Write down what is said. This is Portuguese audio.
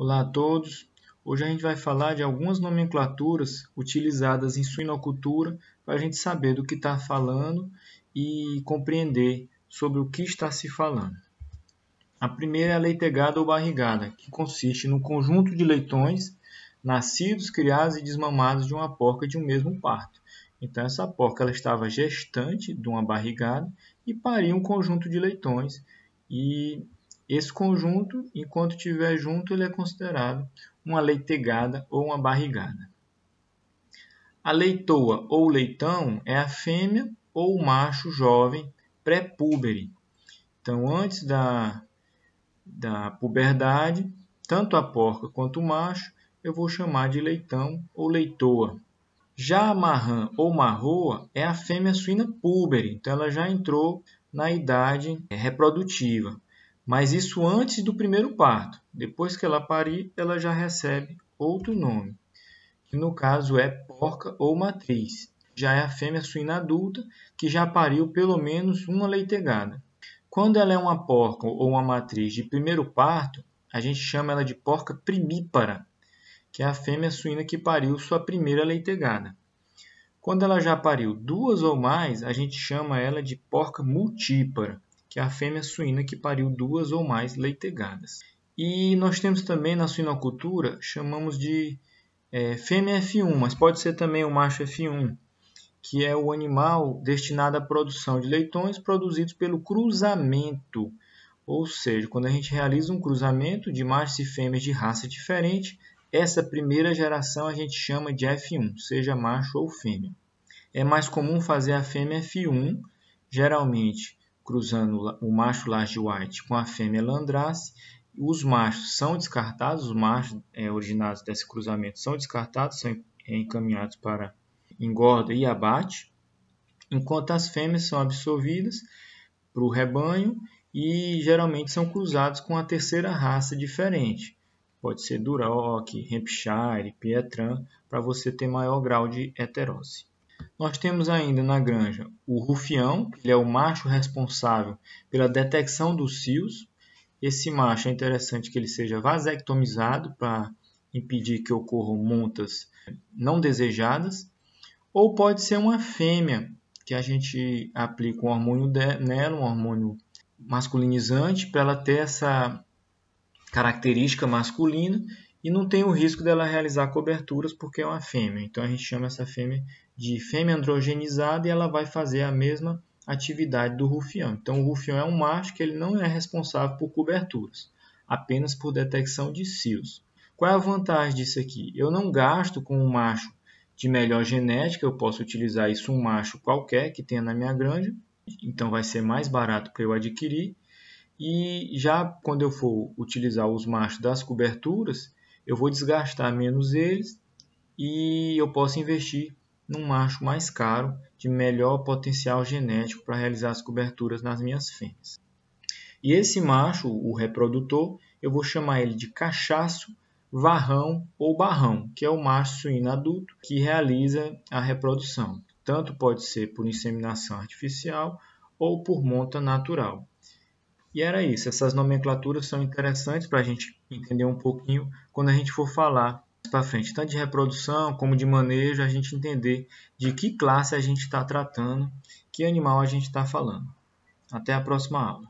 Olá a todos! Hoje a gente vai falar de algumas nomenclaturas utilizadas em suinocultura para a gente saber do que está falando e compreender sobre o que está se falando. A primeira é a leitegada ou barrigada, que consiste no conjunto de leitões nascidos, criados e desmamados de uma porca de um mesmo parto. Então essa porca ela estava gestante de uma barrigada e pariu um conjunto de leitões e esse conjunto, enquanto estiver junto, ele é considerado uma leitegada ou uma barrigada. A leitoa ou leitão é a fêmea ou macho jovem pré-púbere. Então, antes da, da puberdade, tanto a porca quanto o macho, eu vou chamar de leitão ou leitoa. Já a marrã ou marroa é a fêmea suína púbere, então ela já entrou na idade reprodutiva. Mas isso antes do primeiro parto. Depois que ela parir, ela já recebe outro nome, que no caso é porca ou matriz. Já é a fêmea suína adulta que já pariu pelo menos uma leitegada. Quando ela é uma porca ou uma matriz de primeiro parto, a gente chama ela de porca primípara, que é a fêmea suína que pariu sua primeira leitegada. Quando ela já pariu duas ou mais, a gente chama ela de porca multípara, que é a fêmea suína que pariu duas ou mais leitegadas. E nós temos também na suinocultura, chamamos de é, fêmea F1, mas pode ser também o macho F1, que é o animal destinado à produção de leitões produzidos pelo cruzamento. Ou seja, quando a gente realiza um cruzamento de machos e fêmeas de raça diferente, essa primeira geração a gente chama de F1, seja macho ou fêmea. É mais comum fazer a fêmea F1, geralmente cruzando o macho Large White com a fêmea Landrace. Os machos são descartados, os machos é, originados desse cruzamento são descartados, são é, encaminhados para engorda e abate, enquanto as fêmeas são absorvidas para o rebanho e geralmente são cruzados com a terceira raça diferente. Pode ser Duroc, Hampshire, Pietran, para você ter maior grau de heterose. Nós temos ainda na granja o rufião, que é o macho responsável pela detecção dos cios. Esse macho é interessante que ele seja vasectomizado para impedir que ocorram montas não desejadas. Ou pode ser uma fêmea, que a gente aplica um hormônio nela, um hormônio masculinizante, para ela ter essa característica masculina e não tem o risco dela realizar coberturas porque é uma fêmea. Então a gente chama essa fêmea de fêmea androgenizada e ela vai fazer a mesma atividade do rufião. Então o rufião é um macho que ele não é responsável por coberturas, apenas por detecção de cios. Qual é a vantagem disso aqui? Eu não gasto com um macho de melhor genética, eu posso utilizar isso um macho qualquer que tenha na minha granja, então vai ser mais barato para eu adquirir. E já quando eu for utilizar os machos das coberturas, eu vou desgastar menos eles e eu posso investir num macho mais caro, de melhor potencial genético para realizar as coberturas nas minhas fêmeas. E esse macho, o reprodutor, eu vou chamar ele de cachaço, varrão ou barrão, que é o macho suíno adulto que realiza a reprodução. Tanto pode ser por inseminação artificial ou por monta natural. E era isso. Essas nomenclaturas são interessantes para a gente entender um pouquinho quando a gente for falar para frente, tanto de reprodução como de manejo, a gente entender de que classe a gente está tratando, que animal a gente está falando. Até a próxima aula.